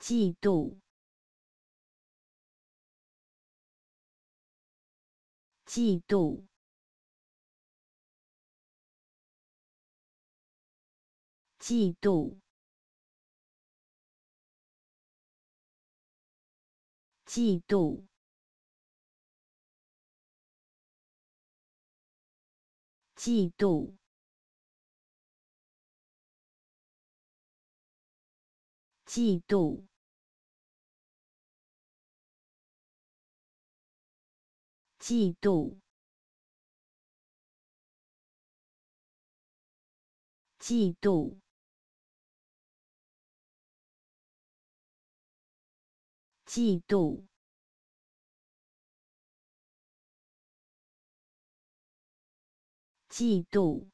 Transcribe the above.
嫉妒，嫉妒，嫉妒，嫉妒，嫉妒，嫉妒。嫉妒，嫉妒，嫉妒，嫉妒。